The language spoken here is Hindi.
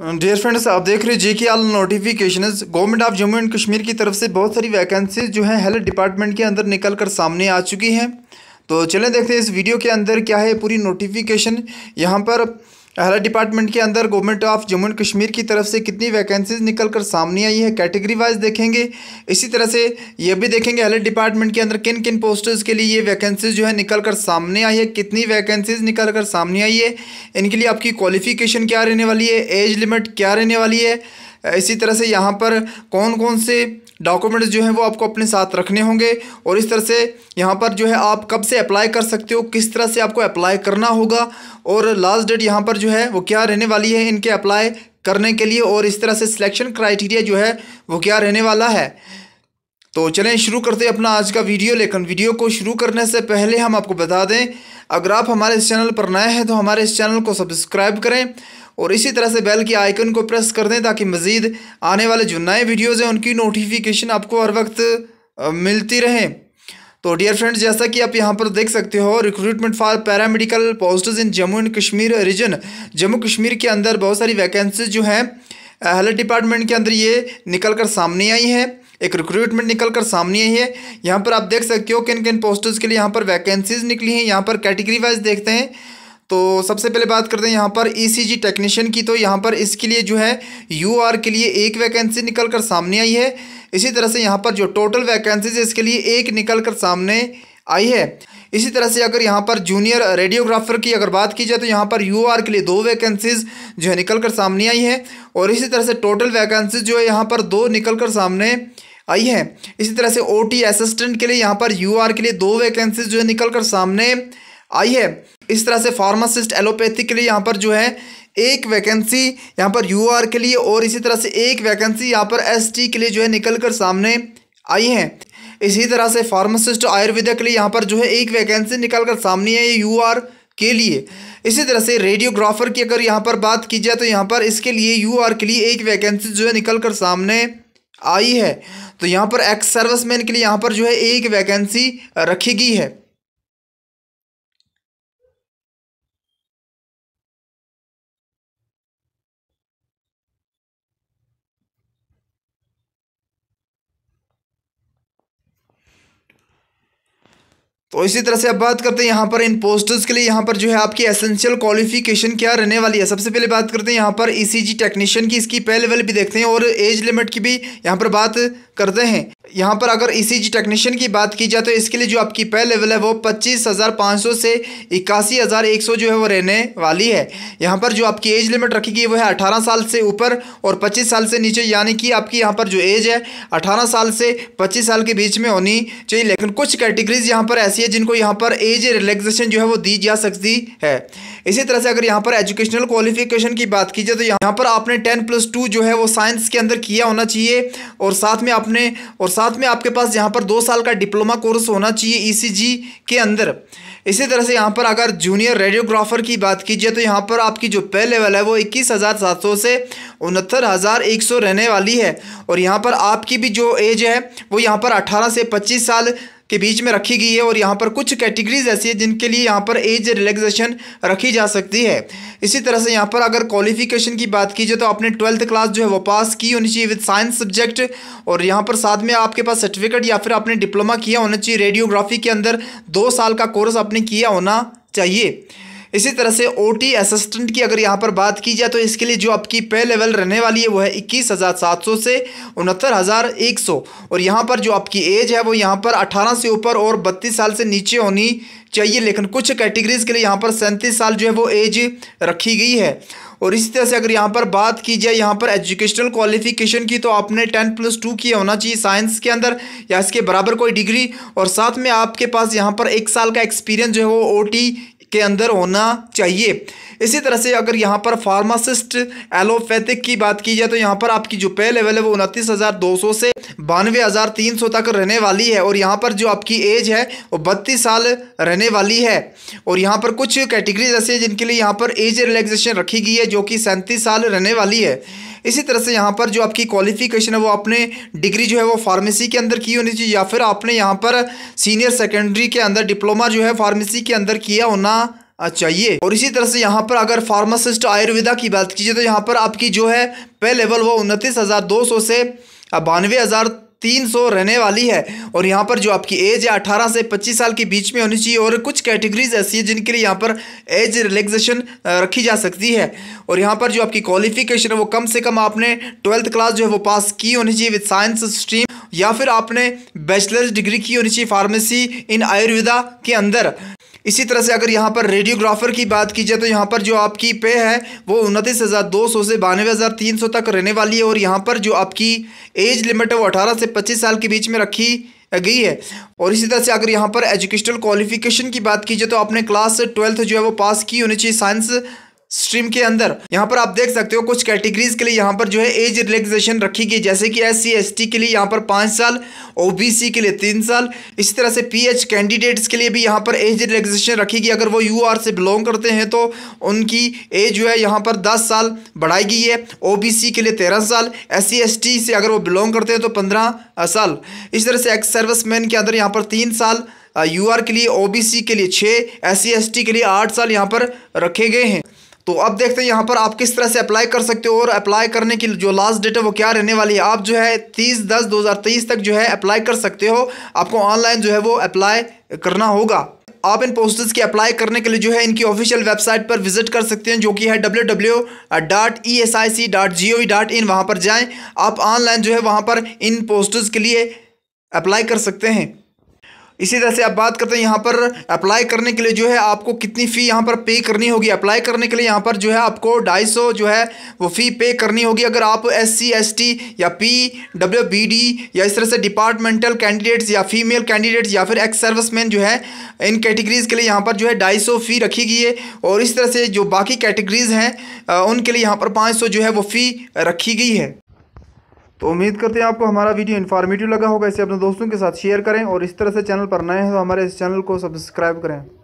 डियर uh, फ्रेंड्स आप देख रहे हैं J K all notification government of Jammu and Kashmir की तरफ से बहुत सारी वैकेंसीज जो है हेल्थ डिपार्टमेंट के अंदर निकल कर सामने आ चुकी हैं तो चलें देखते हैं इस वीडियो के अंदर क्या है पूरी नोटिफिकेशन यहाँ पर हेल्थ डिपार्टमेंट के अंदर government of Jammu and Kashmir की तरफ से कितनी वैकेंसीज निकल कर सामने आई है कैटेगरी वाइज देखेंगे इसी तरह से ये भी देखेंगे हेल्थ डिपार्टमेंट के अंदर किन किन पोस्टर्स के लिए ये वैकेंसीज जो है निकल कर सामने आई है कितनी वैकेंसीज निकल कर सामने आई है इनके लिए आपकी क्वालिफिकेशन क्या रहने वाली है एज लिमिट क्या रहने वाली है इसी तरह से यहाँ पर कौन कौन से डॉक्यूमेंट्स जो हैं वो आपको अपने साथ रखने होंगे और इस तरह से यहाँ पर जो है आप कब से अप्लाई कर सकते हो किस तरह से आपको अप्लाई करना होगा और लास्ट डेट यहाँ पर जो है वो क्या रहने वाली है इनके अप्लाई करने के लिए और इस तरह से सिलेक्शन क्राइटेरिया जो है वो क्या रहने वाला है तो चलें शुरू करते हैं अपना आज का वीडियो लेकिन वीडियो को शुरू करने से पहले हम आपको बता दें अगर आप हमारे इस चैनल पर नए हैं तो हमारे इस चैनल को सब्सक्राइब करें और इसी तरह से बेल के आइकन को प्रेस कर दें ताकि मज़ीद आने वाले जो नए वीडियोज़ हैं उनकी नोटिफिकेशन आपको हर वक्त मिलती रहे तो डियर फ्रेंड्स जैसा कि आप यहां पर देख सकते हो recruitment for paramedical posters in Jammu and Kashmir region Jammu Kashmir के अंदर बहुत सारी वैकेंसीज जो हैं हेल्थ डिपार्टमेंट के अंदर ये निकल कर सामने आई हैं एक रिक्रूटमेंट निकल कर सामने आई है यहाँ पर आप देख सकते हो किन किन पोस्टर्स के लिए यहाँ पर वैकेंसीज निकली हैं यहाँ पर कैटेगरी वाइज देखते हैं तो सबसे पहले बात करते हैं यहाँ पर ईसीजी e टेक्नीशियन की तो यहाँ पर इसके लिए जो है यूआर के लिए एक वैकेंसी निकल कर सामने आई है इसी तरह से यहाँ पर जो टोटल वैकेंसीज इसके लिए एक निकल कर सामने आई है इसी तरह से अगर यहाँ पर जूनियर रेडियोग्राफर की अगर बात की जाए तो यहाँ पर यू के लिए दो वैकेंसीज जो है निकल कर सामने आई है और इसी तरह से टोटल वैकेंसीज जो है यहाँ पर दो निकल कर सामने आई है इसी तरह से ओ असिस्टेंट के लिए यहाँ पर यू के लिए दो वैकेंसीज जो है निकल कर सामने आई है इस तरह से फार्मासिस्ट एलोपैथी के लिए यहाँ पर जो है एक वैकेंसी यहाँ पर यू के लिए और इसी तरह से एक वैकेंसी यहाँ पर एस के लिए जो है निकल कर सामने आई है इसी तरह से फार्मासिस्ट आयुर्वेदा के लिए यहाँ पर जो है एक वैकेंसी निकल कर सामने है यू यू के लिए इसी तरह से रेडियोग्राफर की अगर यहाँ पर बात की जाए तो यहाँ पर इसके लिए यू के लिए एक वैकेंसी जो है निकल कर सामने आई है तो यहाँ पर एक्स सर्विसमैन के लिए यहाँ पर जो है एक वैकेंसी रखी गई है तो इसी तरह से अब बात करते हैं यहाँ पर इन पोस्टर्स के लिए यहाँ पर जो है आपकी एसेंशियल क्वालिफिकेशन क्या रहने वाली है सबसे पहले बात करते हैं यहाँ पर ईसीजी e टेक्नीशियन की इसकी पे लेवल भी देखते हैं और एज लिमिट की भी यहाँ पर बात करते हैं यहाँ पर अगर जी e टेक्नीशियन की बात की जाए तो इसके लिए जो आपकी पे लेवल है वो पच्चीस हज़ार पाँच सौ से इक्यासी हज़ार एक सौ जो है वो रहने वाली है यहाँ पर जो आपकी एज लिमिट रखी गई वो है अठारह साल से ऊपर और पच्चीस साल से नीचे यानी कि आपकी यहाँ पर जो एज है अठारह साल से पच्चीस साल के बीच में होनी चाहिए लेकिन कुछ कैटेगरीज यहाँ पर ऐसी है जिनको यहाँ पर एज रिलैक्सेशन जो है वो दी जा सकती है इसी तरह से अगर यहाँ पर एजुकेशनल क्वालिफिकेशन की बात की जाए तो यहाँ पर आपने टेन प्लस टू जो है वो साइंस के अंदर किया होना चाहिए और साथ में आपने और साथ में आपके पास यहाँ पर दो साल का डिप्लोमा कोर्स होना चाहिए ईसीजी e के अंदर इसी तरह से यहाँ पर अगर जूनियर रेडियोग्राफर की बात कीजिए तो यहाँ पर आपकी जो पे लेवल है वो इक्कीस हज़ार सात सौ से उनहत्तर हज़ार एक सौ रहने वाली है और यहाँ पर आपकी भी जो एज है वो यहाँ पर अठारह से पच्चीस साल के बीच में रखी गई है और यहाँ पर कुछ कैटेगरीज ऐसी है जिनके लिए यहाँ पर एज रिलैक्सेशन रखी जा सकती है इसी तरह से यहाँ पर अगर क्वालिफिकेशन की बात की जाए तो आपने ट्वेल्थ क्लास जो है वो पास की होनी चाहिए विद साइंस सब्जेक्ट और यहाँ पर साथ में आपके पास सर्टिफिकेट या फिर आपने डिप्लोमा किया होना चाहिए रेडियोग्राफी के अंदर दो साल का कोर्स आपने किया होना चाहिए इसी तरह से ओ टी असिस्टेंट की अगर यहाँ पर बात की जाए तो इसके लिए जो आपकी पे लेवल रहने वाली है वो है इक्कीस हज़ार सात सौ से उनहत्तर हज़ार एक सौ और यहाँ पर जो आपकी एज है वो यहाँ पर अठारह से ऊपर और बत्तीस साल से नीचे होनी चाहिए लेकिन कुछ कैटेगरीज़ के लिए यहाँ पर सैंतीस साल जो है वो एज रखी गई है और इसी तरह से अगर यहाँ पर बात की जाए यहाँ पर एजुकेशनल क्वालिफिकेशन की तो आपने टेन प्लस टू किया होना चाहिए साइंस के अंदर या इसके बराबर कोई डिग्री और साथ में आपके पास यहाँ पर एक साल का एक्सपीरियंस जो है वो ओ के अंदर होना चाहिए इसी तरह से अगर यहाँ पर फार्मासिस्ट एलोपैथिक की बात की जाए तो यहाँ पर आपकी जो पे लेवल है वो उनतीस हज़ार दो सौ से बानवे हज़ार तीन सौ तक रहने वाली है और यहाँ पर जो आपकी एज है वो बत्तीस साल रहने वाली है और यहाँ पर कुछ कैटेगरीज ऐसे हैं जिनके लिए यहाँ पर एज रिलैक्सेशन रखी गई है जो कि सैंतीस साल रहने वाली है इसी तरह से यहाँ पर जो आपकी क्वालिफिकेशन है वो आपने डिग्री जो है वो फार्मेसी के अंदर की होनी चाहिए या फिर आपने यहाँ पर सीनियर सेकेंडरी के अंदर डिप्लोमा जो है फार्मेसी के अंदर किया होना चाहिए और इसी तरह से यहाँ पर अगर फार्मासिस्ट आयुर्वेदा की बात कीजिए तो यहाँ पर आपकी जो है पे लेवल वो उनतीस हज़ार दो सौ से बानवे हज़ार 300 रहने वाली है और यहाँ पर जो आपकी एज है अठारह से 25 साल के बीच में होनी चाहिए और कुछ कैटेगरीज ऐसी है जिनके लिए यहाँ पर एज रिलैक्सेशन रखी जा सकती है और यहाँ पर जो आपकी क्वालिफिकेशन है वो कम से कम आपने ट्वेल्थ क्लास जो है वो पास की होनी चाहिए विद साइंस स्ट्रीम या फिर आपने बैचलर्स डिग्री की होनी चाहिए फार्मेसी इन आयुर्वेदा के अंदर इसी तरह से अगर यहाँ पर रेडियोग्राफर की बात की जाए तो यहाँ पर जो आपकी पे है वो उनतीस हज़ार दो सौ से बानवे हज़ार तीन सौ तक रहने वाली है और यहाँ पर जो आपकी एज लिमिट है वो अठारह से पच्चीस साल के बीच में रखी गई है और इसी तरह से अगर यहाँ पर एजुकेशनल क्वालिफिकेशन की बात की जाए तो आपने क्लास ट्वेल्थ जो है वो पास की होनी चाहिए साइंस स्ट्रीम के अंदर यहाँ पर आप देख सकते हो कुछ कैटेगरीज के लिए यहाँ पर जो है एज रिलैक्सेशन रखी गई जैसे कि एस सी के लिए यहाँ पर पाँच साल ओबीसी के लिए तीन साल इसी तरह से पीएच कैंडिडेट्स के लिए भी यहाँ पर एज रिलैक्सेशन रखी गई अगर वो यूआर से बिलोंग करते हैं तो उनकी एज जो है यहाँ पर दस साल बढ़ाई गई है ओ के लिए तेरह साल एस सी से अगर वो बिलोंग करते हैं तो पंद्रह साल इसी तरह से एक्स सर्विस के अंदर यहाँ पर तीन साल यू के लिए ओ के लिए छः एस सी के लिए आठ साल यहाँ पर रखे गए हैं तो अब देखते हैं यहाँ पर आप किस तरह से अप्लाई कर सकते हो और अप्लाई करने की जो लास्ट डेट है वो क्या रहने वाली है आप जो है तीस दस दो हज़ार तेईस तक जो है अप्लाई कर सकते हो आपको ऑनलाइन जो है वो अप्लाई करना होगा आप इन पोस्टर्स की अप्लाई करने के लिए जो है इनकी ऑफिशियल वेबसाइट पर विजिट कर सकते हैं जो कि है W W dot E S I C dot G O V dot in वहाँ पर जाएँ आप ऑनलाइन जो है वहाँ पर इन पोस्टर्स के लिए अप्लाई कर सकते हैं इसी तरह से आप बात करते हैं यहाँ पर अप्लाई करने के लिए जो है आपको कितनी फ़ी यहाँ पर पे करनी होगी अप्लाई करने के लिए यहाँ पर जो है आपको ढाई सौ जो है वो फ़ी पे करनी होगी अगर आप एस सी एस टी या पी डब्ल्यू बी डी या इस तरह से डिपार्टमेंटल कैंडिडेट्स या फीमेल कैंडिडेट्स या फिर एक्स सर्विसमैन जो है इन कैटेगरीज़ के लिए यहाँ पर जो है ढाई सौ फ़ी रखी गई है और इस तरह से जो बाकी कैटेगरीज़ हैं उनके लिए यहाँ पर पाँच सौ जो है वो फ़ी रखी गई है तो उम्मीद करते हैं आपको हमारा वीडियो इन्फॉर्मेटिव लगा होगा इसे अपने दोस्तों के साथ शेयर करें और इस तरह से चैनल पर नए हैं तो हमारे इस चैनल को सब्सक्राइब करें